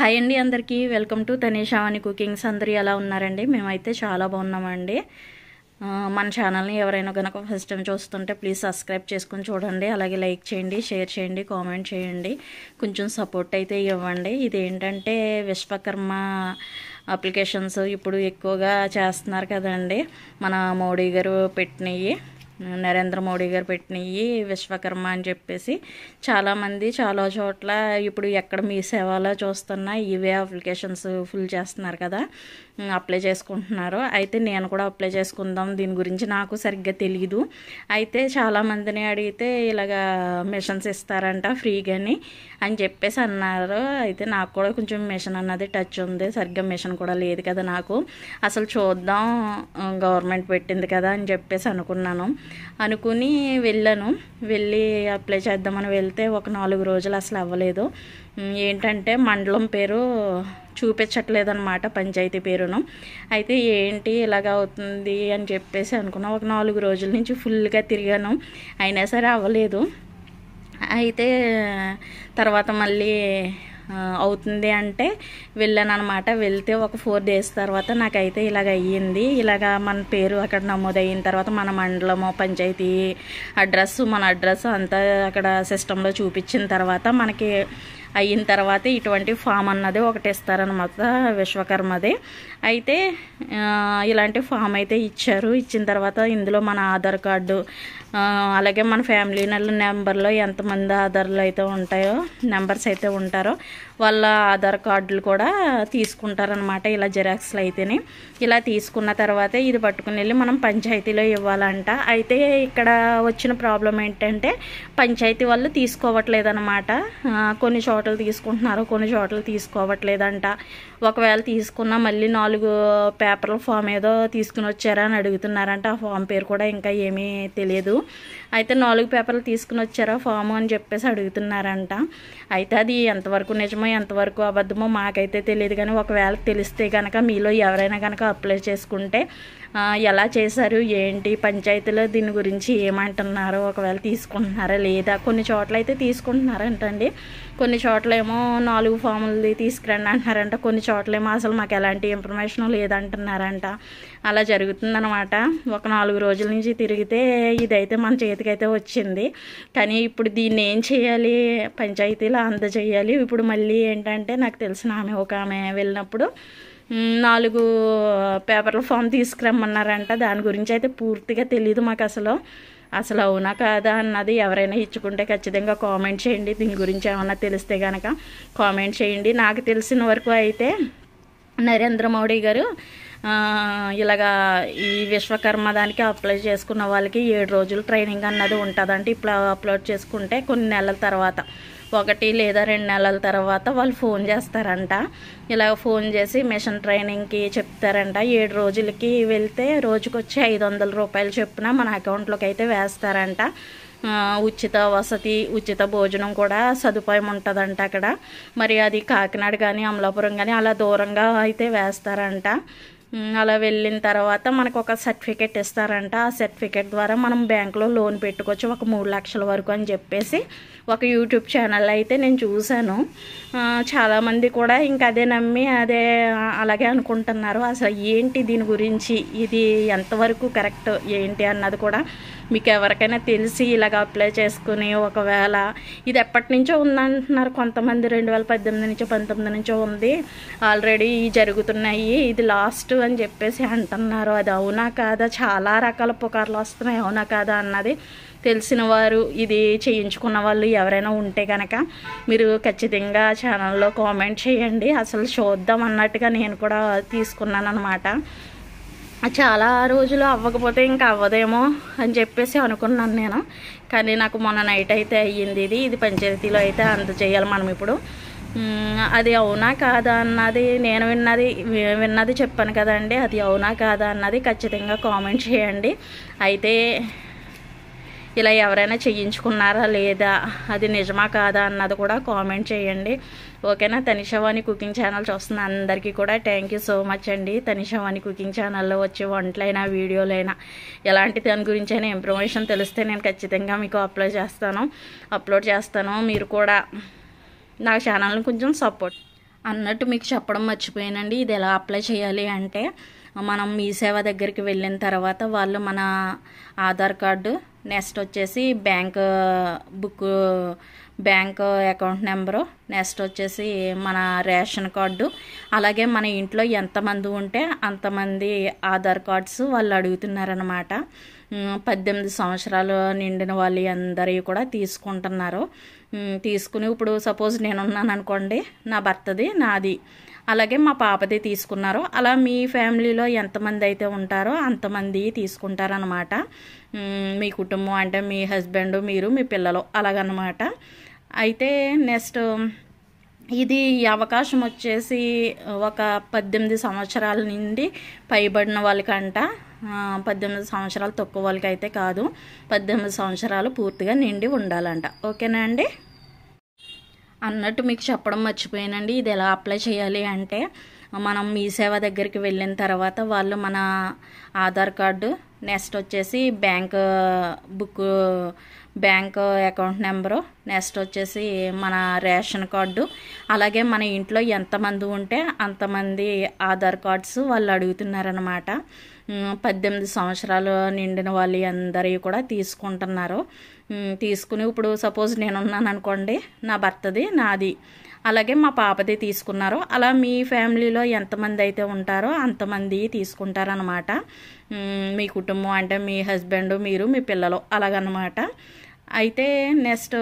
hi అండి అందరికీ welcome to తనేషావాణి cookings అందరూ ఎలా ఉన్నారండి మేమైతే చాలా బాగున్నామండి మన ఛానల్ని ఎవరైనా కనుక ఫస్ట్ టైం చూస్తుంటే ప్లీజ్ సబ్స్క్రైబ్ చేసుకుని చూడండి అలాగే లైక్ చేయండి షేర్ చేయండి కామెంట్ చేయండి కొంచెం సపోర్ట్ అయితే ఇవ్వండి ఇది ఏంటంటే విశ్వకర్మ అప్లికేషన్స్ ఇప్పుడు ఎక్కువగా చేస్తున్నారు కదండి మన మోడీ గారు పెట్టినవి నరేంద్ర మోడీ గారు పెట్టినవి విశ్వకర్మ అని చెప్పేసి చాలామంది చాలా చోట్ల ఇప్పుడు ఎక్కడ మీ సేవలో చూస్తున్నా ఇవే అప్లికేషన్స్ ఫుల్ చేస్తున్నారు కదా అప్లై చేసుకుంటున్నారు అయితే నేను కూడా అప్లై చేసుకుందాం దీని గురించి నాకు సరిగ్గా తెలియదు అయితే చాలామందిని అడిగితే ఇలాగ మిషన్స్ ఇస్తారంట ఫ్రీగాని అని చెప్పేసి అన్నారు అయితే నాకు కూడా కొంచెం మిషన్ అన్నది టచ్ ఉంది సరిగ్గా మిషన్ కూడా లేదు కదా నాకు అసలు చూద్దాం గవర్నమెంట్ పెట్టింది కదా అని చెప్పేసి అనుకున్నాను అనుకుని వెళ్ళాను వెళ్ళి అప్లై చేద్దామని వెళ్తే ఒక నాలుగు రోజులు అసలు అవ్వలేదు ఏంటంటే మండలం పేరు చూపించట్లేదు అనమాట పంచాయతీ పేరును అయితే ఏంటి ఇలాగ అవుతుంది అని చెప్పేసి అనుకున్నాం ఒక నాలుగు రోజుల నుంచి ఫుల్గా తిరిగాను అయినా సరే అవ్వలేదు అయితే తర్వాత మళ్ళీ అవుతుంది అంటే వెళ్ళాను అనమాట వెళ్తే ఒక ఫోర్ డేస్ తర్వాత నాకైతే ఇలాగ అయ్యింది ఇలాగ మన పేరు అక్కడ నమోదయిన తర్వాత మన మండలము పంచాయతీ అడ్రస్ మన అడ్రస్ అంతా అక్కడ సిస్టంలో చూపించిన తర్వాత మనకి అయిన తర్వాత ఇటువంటి ఫామ్ అన్నది ఒకటి ఇస్తారనమాట విశ్వకర్మది అయితే ఇలాంటి ఫామ్ అయితే ఇచ్చారు ఇచ్చిన తర్వాత ఇందులో మన ఆధార్ కార్డు అలాగే మన ఫ్యామిలీ నెంబర్లో ఎంతమంది ఆధార్లు అయితే ఉంటాయో నెంబర్స్ అయితే ఉంటారో వాళ్ళ ఆధార్ కార్డులు కూడా తీసుకుంటారనమాట ఇలా జిరాక్స్లు అయితేనే ఇలా తీసుకున్న తర్వాత ఇది పట్టుకుని వెళ్ళి మనం పంచాయతీలో ఇవ్వాలంట అయితే ఇక్కడ వచ్చిన ప్రాబ్లం ఏంటంటే పంచాయతీ వాళ్ళు తీసుకోవట్లేదనమాట కొన్ని చోట్ల చోట్ల తీసుకుంటున్నారు కొన్ని చోట్ల తీసుకోవట్లేదంట ఒకవేళ తీసుకున్న మళ్ళీ నాలుగు పేపర్ల ఫామ్ ఏదో తీసుకుని వచ్చారా అని అడుగుతున్నారంట ఆ ఫామ్ పేరు కూడా ఇంకా ఏమీ తెలియదు అయితే నాలుగు పేపర్లు తీసుకుని వచ్చారా ఫామ్ అని చెప్పేసి అడుగుతున్నారంట అయితే అది ఎంతవరకు నిజమో ఎంతవరకు అబద్ధమో మాకైతే తెలియదు కానీ ఒకవేళ తెలిస్తే కనుక మీలో ఎవరైనా కనుక అప్లై చేసుకుంటే ఎలా చేశారు ఏంటి పంచాయతీలో దీని గురించి ఏమంటున్నారు ఒకవేళ తీసుకుంటున్నారా లేదా కొన్ని చోట్ల అయితే తీసుకుంటున్నారంటండి కొన్ని చోట్ల ఏమో నాలుగు ఫాములది తీసుకురండి అంటున్నారంట కొన్ని చోట్ల ఏమో అసలు మాకు ఎలాంటి ఇన్ఫర్మేషన్ లేదంటున్నారంట అలా జరుగుతుందనమాట ఒక నాలుగు రోజుల నుంచి తిరిగితే ఇదైతే మన చేతికైతే వచ్చింది కానీ ఇప్పుడు దీన్ని ఏం చేయాలి పంచాయతీలో అందజేయాలి ఇప్పుడు మళ్ళీ ఏంటంటే నాకు తెలిసిన ఆమె ఒక ఆమె వెళ్ళినప్పుడు నాలుగు పేపర్ల ఫామ్ తీసుకురమ్మన్నారంట దాని గురించి అయితే పూర్తిగా తెలియదు మాకు అసలు అసలు అవునా కాదా అన్నది ఎవరైనా ఇచ్చుకుంటే ఖచ్చితంగా కామెంట్ చేయండి దీని గురించి ఏమన్నా తెలిస్తే కనుక కామెంట్ చేయండి నాకు తెలిసిన వరకు అయితే నరేంద్ర మోడీ గారు ఇలాగా ఈ విశ్వకర్మ దానికి అప్లై చేసుకున్న వాళ్ళకి ఏడు రోజులు ట్రైనింగ్ అన్నది ఉంటుందంటే ఇప్పుడు అప్లోడ్ చేసుకుంటే కొన్ని నెలల తర్వాత ఒకటి లేదా రెండు నెలల తర్వాత వాళ్ళు ఫోన్ చేస్తారంట ఇలా ఫోన్ చేసి మిషన్ ట్రైనింగ్కి చెప్తారంట ఏడు రోజులకి వెళ్తే రోజుకొచ్చి ఐదు వందల రూపాయలు చెప్పిన మన అకౌంట్లోకి అయితే వేస్తారంట ఉచిత వసతి ఉచిత భోజనం కూడా సదుపాయం ఉంటుందంట అక్కడ మరి అది కాకినాడ కానీ అమలాపురం కానీ అలా దూరంగా అయితే వేస్తారంట అలా వెళ్ళిన తర్వాత మనకు ఒక సర్టిఫికేట్ ఇస్తారంట ఆ సర్టిఫికేట్ ద్వారా మనం బ్యాంకులో లోన్ పెట్టుకోవచ్చు ఒక మూడు లక్షల వరకు అని చెప్పేసి ఒక యూట్యూబ్ ఛానల్ అయితే నేను చూశాను చాలామంది కూడా ఇంకా అదే నమ్మి అదే అలాగే అనుకుంటున్నారు అసలు ఏంటి దీని గురించి ఇది ఎంతవరకు కరెక్ట్ ఏంటి అన్నది కూడా మీకు ఎవరికైనా తెలిసి ఇలాగ అప్లై చేసుకుని ఒకవేళ ఇది ఎప్పటి నుంచో ఉందంటున్నారు కొంతమంది రెండు వేల పద్దెనిమిది నుంచో పంతొమ్మిది నుంచో ఉంది ఆల్రెడీ జరుగుతున్నాయి ఇది లాస్ట్ అని చెప్పేసి అంటున్నారు అది అవునా కాదా చాలా రకాల పుకార్లు వస్తున్నాయి అవునా కాదా అన్నది తెలిసిన వారు ఇది చేయించుకున్న వాళ్ళు ఎవరైనా ఉంటే కనుక మీరు ఖచ్చితంగా ఛానల్లో కామెంట్ చేయండి అసలు చూద్దాం అన్నట్టుగా నేను కూడా తీసుకున్నాను అనమాట చాలా రోజులు అవ్వకపోతే ఇంకా అవ్వదేమో అని చెప్పేసి అనుకున్నాను నేను కానీ నాకు మొన్న నైట్ అయితే అయ్యింది ఇది ఇది పంచాయతీలో అయితే అంత చేయాలి మనం ఇప్పుడు అది అవునా కాదా అన్నది నేను విన్నది విన్నది చెప్పాను కదండి అది అవునా కాదా అన్నది ఖచ్చితంగా కామెంట్ చేయండి అయితే ఇలా ఎవరైనా చేయించుకున్నారా లేదా అది నిజమా కాదా అన్నది కూడా కామెంట్ చేయండి ఓకేనా తనిషవాణి కుకింగ్ ఛానల్ చూస్తున్న అందరికీ కూడా థ్యాంక్ యూ సో మచ్ అండి తనిషవాణి కుకింగ్ ఛానల్లో వచ్చే వంటలైనా వీడియోలైనా ఎలాంటి దాని గురించి అయినా ఇన్ఫర్మేషన్ తెలిస్తే నేను ఖచ్చితంగా మీకు అప్లోడ్ చేస్తాను అప్లోడ్ చేస్తాను మీరు కూడా నా ఛానల్ని కొంచెం సపోర్ట్ అన్నట్టు మీకు చెప్పడం మర్చిపోయానండి ఇది ఎలా అప్లై చేయాలి అంటే మనం మీ సేవ దగ్గరికి వెళ్ళిన తర్వాత వాళ్ళు మన ఆధార్ కార్డు నెక్స్ట్ వచ్చేసి bank book bank account number next వచ్చేసి మన రేషన్ కార్డు అలాగే మన ఇంట్లో ఎంతమంది ఉంటే అంతమంది ఆధార్ కార్డ్స్ వాళ్ళు అడుగుతున్నారనమాట పద్దెనిమిది సంవత్సరాలు నిండిన వాళ్ళు అందరివి కూడా తీసుకుంటున్నారు తీసుకుని ఇప్పుడు సపోజ్ నేనున్నాను అనుకోండి నా భర్తది నాది అలాగే మా పాపది తీసుకున్నారు అలా మీ ఫ్యామిలీలో ఎంతమంది అయితే ఉంటారో అంతమంది తీసుకుంటారనమాట మీ కుటుంబం అంటే మీ హస్బెండ్ మీరు మీ పిల్లలు అలాగనమాట అయితే నెక్స్ట్ ఇది ఈ అవకాశం వచ్చేసి ఒక పద్దెనిమిది సంవత్సరాల నుండి పైబడిన వాళ్ళకంట పద్దెనిమిది సంవత్సరాలు తక్కువ వాళ్ళకైతే కాదు పద్దెనిమిది సంవత్సరాలు పూర్తిగా నిండి ఉండాలంట ఓకేనా అండి అన్నట్టు మీకు చెప్పడం మర్చిపోయానండి ఇది ఎలా అప్లై చేయాలి అంటే మనం మీ సేవ దగ్గరికి వెళ్ళిన తర్వాత వాళ్ళు మన ఆధార్ కార్డు నెక్స్ట్ వచ్చేసి bank book bank account number next వచ్చేసి మన రేషన్ కార్డు అలాగే మన ఇంట్లో ఎంతమంది ఉంటే అంతమంది ఆధార్ కార్డ్స్ వాళ్ళు అడుగుతున్నారనమాట పద్దెనిమిది సంవత్సరాలు నిండిన వాళ్ళు అందరివి కూడా తీసుకుంటున్నారు తీసుకుని ఇప్పుడు సపోజ్ నేనున్నాను అనుకోండి నా భర్తది నాది అలాగే మా పాపది తీసుకున్నారు అలా మీ ఫ్యామిలీలో ఎంతమంది అయితే ఉంటారో అంతమంది తీసుకుంటారనమాట మీ కుటుంబం అంటే మీ హస్బెండ్ మీరు మీ పిల్లలు అలాగనమాట అయితే నెక్స్ట్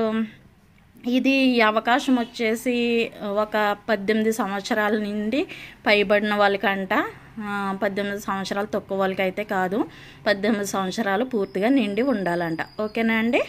ఇది ఈ అవకాశం వచ్చేసి ఒక పద్దెనిమిది సంవత్సరాల నుండి పైబడిన వాళ్ళకంట పద్దెనిమిది సంవత్సరాలు తక్కువ వాళ్ళకైతే కాదు పద్దెనిమిది సంవత్సరాలు పూర్తిగా నిండి ఉండాలంట ఓకేనా అండి